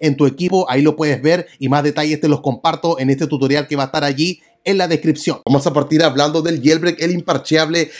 en tu equipo. Ahí lo puedes ver y más detalles te los comparto en este tutorial que va a estar allí en la descripción. Vamos a partir hablando del jailbreak, el imparcheable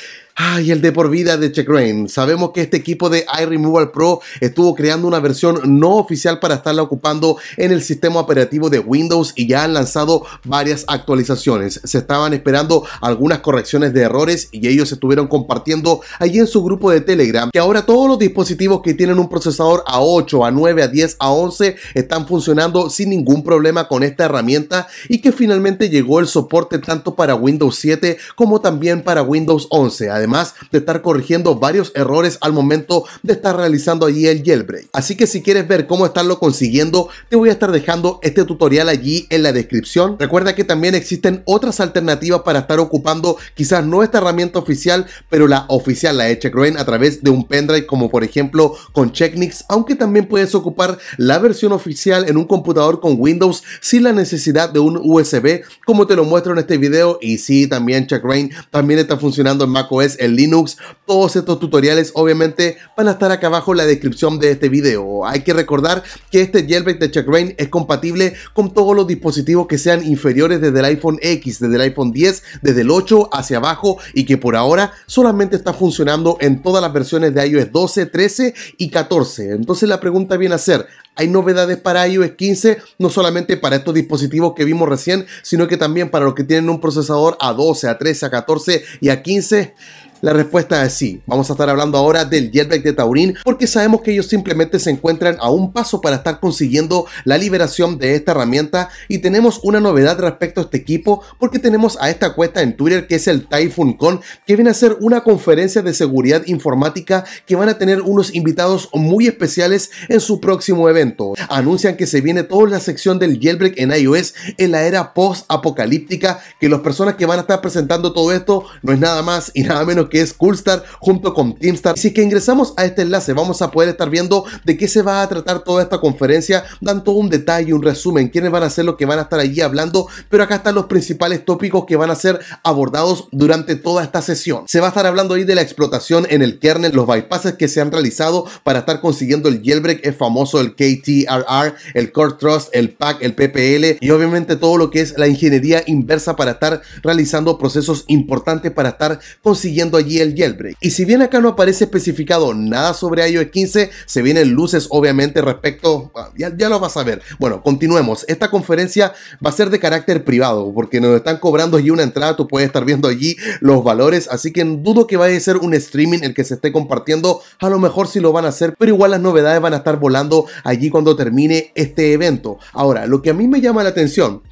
Ay, el de por vida de Check Sabemos que este equipo de iRemoval Pro estuvo creando una versión no oficial para estarla ocupando en el sistema operativo de Windows y ya han lanzado varias actualizaciones. Se estaban esperando algunas correcciones de errores y ellos estuvieron compartiendo allí en su grupo de Telegram que ahora todos los dispositivos que tienen un procesador A8, A9, A10, A11 están funcionando sin ningún problema con esta herramienta y que finalmente llegó el soporte tanto para Windows 7 como también para Windows 11. Además, más de estar corrigiendo varios errores al momento de estar realizando allí el jailbreak. Así que si quieres ver cómo estarlo consiguiendo, te voy a estar dejando este tutorial allí en la descripción. Recuerda que también existen otras alternativas para estar ocupando quizás no esta herramienta oficial, pero la oficial, la de Rain, a través de un pendrive como por ejemplo con Checknix, aunque también puedes ocupar la versión oficial en un computador con Windows sin la necesidad de un USB como te lo muestro en este video y sí, también Checkrain también está funcionando en macOS el Linux. Todos estos tutoriales obviamente van a estar acá abajo en la descripción de este video. Hay que recordar que este jailbreak de CheckRain es compatible con todos los dispositivos que sean inferiores desde el iPhone X, desde el iPhone 10, desde el 8 hacia abajo y que por ahora solamente está funcionando en todas las versiones de iOS 12, 13 y 14. Entonces la pregunta viene a ser, hay novedades para iOS 15, no solamente para estos dispositivos que vimos recién, sino que también para los que tienen un procesador a 12, a 13, a 14 y a 15. La respuesta es sí. Vamos a estar hablando ahora del Jailbreak de Taurín porque sabemos que ellos simplemente se encuentran a un paso para estar consiguiendo la liberación de esta herramienta y tenemos una novedad respecto a este equipo porque tenemos a esta cuesta en Twitter que es el TyphoonCon Con que viene a ser una conferencia de seguridad informática que van a tener unos invitados muy especiales en su próximo evento. Anuncian que se viene toda la sección del jailbreak en iOS en la era post apocalíptica que las personas que van a estar presentando todo esto no es nada más y nada menos que es Coolstar junto con Teamstar. Así que ingresamos a este enlace, vamos a poder estar viendo de qué se va a tratar toda esta conferencia, dan todo un detalle, un resumen, quiénes van a ser los que van a estar allí hablando, pero acá están los principales tópicos que van a ser abordados durante toda esta sesión. Se va a estar hablando ahí de la explotación en el kernel, los bypasses que se han realizado para estar consiguiendo el jailbreak, es famoso el KTRR, el Core Trust, el PAC, el PPL y obviamente todo lo que es la ingeniería inversa para estar realizando procesos importantes para estar consiguiendo allí el jailbreak. Y si bien acá no aparece especificado nada sobre iOS 15, se vienen luces obviamente respecto, ya, lo vas a ver. Bueno, continuemos. Esta conferencia va a ser de carácter privado porque nos están cobrando allí una entrada, tú puedes estar viendo allí los valores, así que dudo que vaya a ser un streaming el que se esté compartiendo, a lo mejor sí lo van a hacer, pero igual las novedades van a estar volando allí cuando termine este evento. Ahora, lo que a mí me llama la atención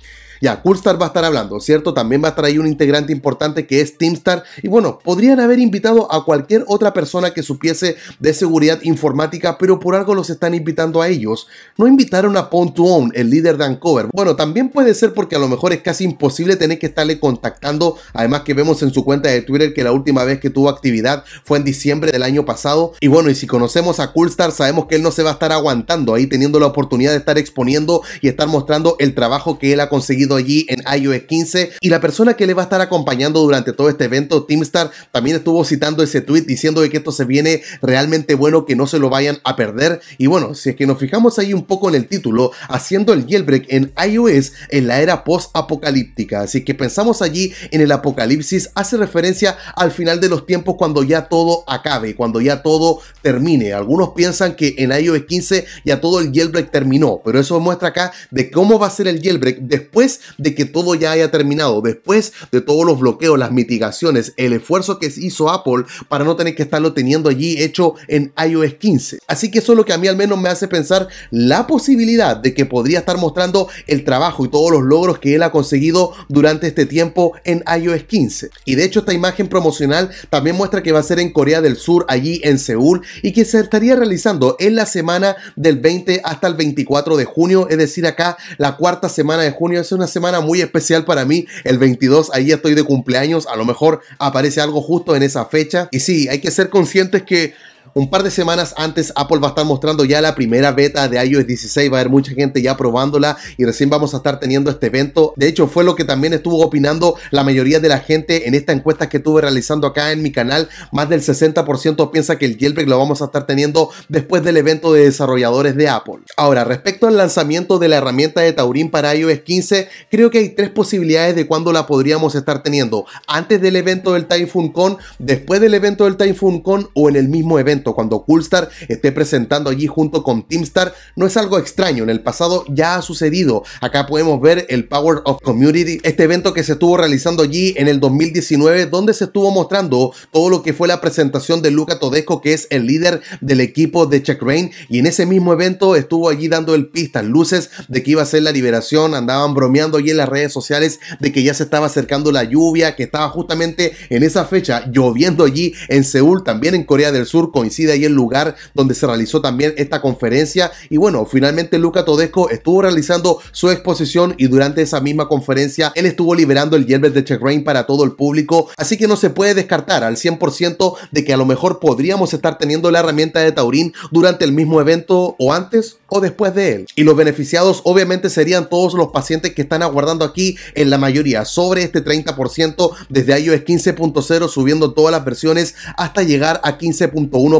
ya, Coolstar va a estar hablando, ¿cierto? También va a estar ahí un integrante importante que es Teamstar. Y bueno, podrían haber invitado a cualquier otra persona que supiese de seguridad informática, pero por algo los están invitando a ellos. No invitaron a Pwn Own, el líder de Uncover. Bueno, también puede ser porque a lo mejor es casi imposible tener que estarle contactando. Además que vemos en su cuenta de Twitter que la última vez que tuvo actividad fue en diciembre del año pasado. Y bueno, y si conocemos a Coolstar, sabemos que él no se va a estar aguantando ahí teniendo la oportunidad de estar exponiendo y estar mostrando el trabajo que él ha conseguido allí en iOS 15. Y la persona que le va a estar acompañando durante todo este evento, Teamstar, también estuvo citando ese tweet diciendo que esto se viene realmente bueno, que no se lo vayan a perder. Y bueno, si es que nos fijamos ahí un poco en el título, haciendo el jailbreak en iOS en la era post-apocalíptica. Así que pensamos allí en el apocalipsis, hace referencia al final de los tiempos cuando ya todo acabe, cuando ya todo termine. Algunos piensan que en iOS 15 ya todo el jailbreak terminó, pero eso muestra acá de cómo va a ser el jailbreak después de que todo ya haya terminado, después de todos los bloqueos, las mitigaciones, el esfuerzo que hizo Apple para no tener que estarlo teniendo allí hecho en iOS 15. Así que eso es lo que a mí al menos me hace pensar la posibilidad de que podría estar mostrando el trabajo y todos los logros que él ha conseguido durante este tiempo en iOS 15. Y de hecho esta imagen promocional también muestra que va a ser en Corea del Sur, allí en Seúl, y que se estaría realizando en la semana del 20 hasta el 24 de junio, es decir, acá la cuarta semana de junio es una semana muy especial para mí. El 22, ahí estoy de cumpleaños. A lo mejor aparece algo justo en esa fecha. Y sí, hay que ser conscientes que un par de semanas antes Apple va a estar mostrando ya la primera beta de iOS 16, va a haber mucha gente ya probándola y recién vamos a estar teniendo este evento. De hecho, fue lo que también estuvo opinando la mayoría de la gente en esta encuesta que estuve realizando acá en mi canal. Más del 60% piensa que el jailbreak lo vamos a estar teniendo después del evento de desarrolladores de Apple. Ahora, respecto al lanzamiento de la herramienta de Taurín para iOS 15, creo que hay tres posibilidades de cuándo la podríamos estar teniendo. Antes del evento del Typhoon Con, después del evento del Typhoon Con o en el mismo evento cuando Coolstar esté presentando allí junto con Teamstar no es algo extraño, en el pasado ya ha sucedido. Acá podemos ver el Power of Community, este evento que se estuvo realizando allí en el 2019 donde se estuvo mostrando todo lo que fue la presentación de Luca Todesco que es el líder del equipo de Check Rain y en ese mismo evento estuvo allí dando el pista, luces de que iba a ser la liberación, andaban bromeando allí en las redes sociales de que ya se estaba acercando la lluvia, que estaba justamente en esa fecha lloviendo allí en Seúl, también en Corea del Sur, coincidiendo de ahí el lugar donde se realizó también esta conferencia. Y bueno, finalmente Luca Todesco estuvo realizando su exposición y durante esa misma conferencia él estuvo liberando el Yelbert de Check Rain para todo el público. Así que no se puede descartar al 100% de que a lo mejor podríamos estar teniendo la herramienta de Taurín durante el mismo evento o antes o después de él. Y los beneficiados obviamente serían todos los pacientes que están aguardando aquí en la mayoría sobre este 30% desde iOS 15.0 subiendo todas las versiones hasta llegar a 15.1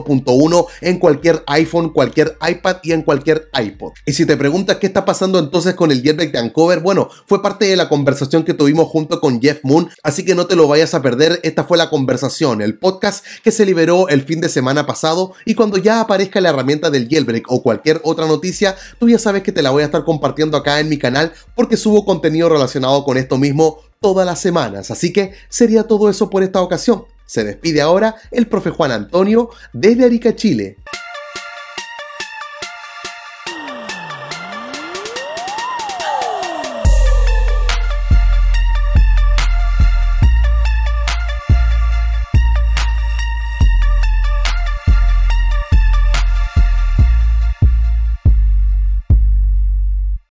en cualquier iPhone, cualquier iPad y en cualquier iPod. Y si te preguntas qué está pasando entonces con el jailbreak de Ancover, bueno, fue parte de la conversación que tuvimos junto con Jeff Moon, así que no te lo vayas a perder. Esta fue la conversación, el podcast que se liberó el fin de semana pasado y cuando ya aparezca la herramienta del jailbreak o cualquier otra noticia, tú ya sabes que te la voy a estar compartiendo acá en mi canal porque subo contenido relacionado con esto mismo todas las semanas. Así que sería todo eso por esta ocasión. Se despide ahora el profe Juan Antonio desde Arica, Chile.